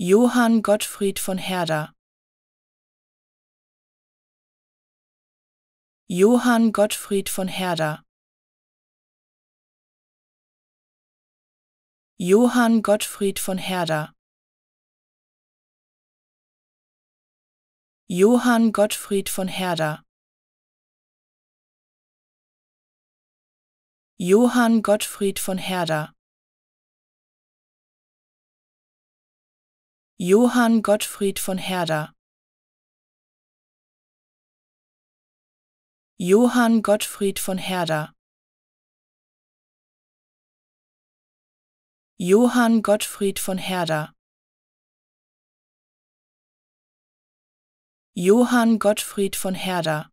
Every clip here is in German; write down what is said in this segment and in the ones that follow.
Johann Gottfried von Herder Johann Gottfried von Herder Johann Gottfried von Herder Johann Gottfried von Herder Johann Gottfried von Herder Johann Gottfried von Herder Johann Gottfried von Herder Johann Gottfried von Herder Johann Gottfried von Herder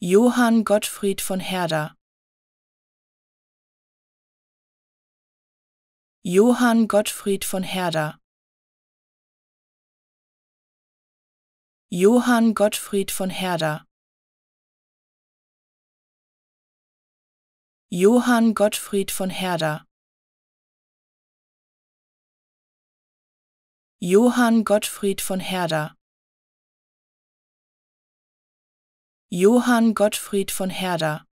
Johann Gottfried von Herder Johann Gottfried von Herder Johann Gottfried von Herder Johann Gottfried von Herder Johann Gottfried von Herder Johann Gottfried von Herder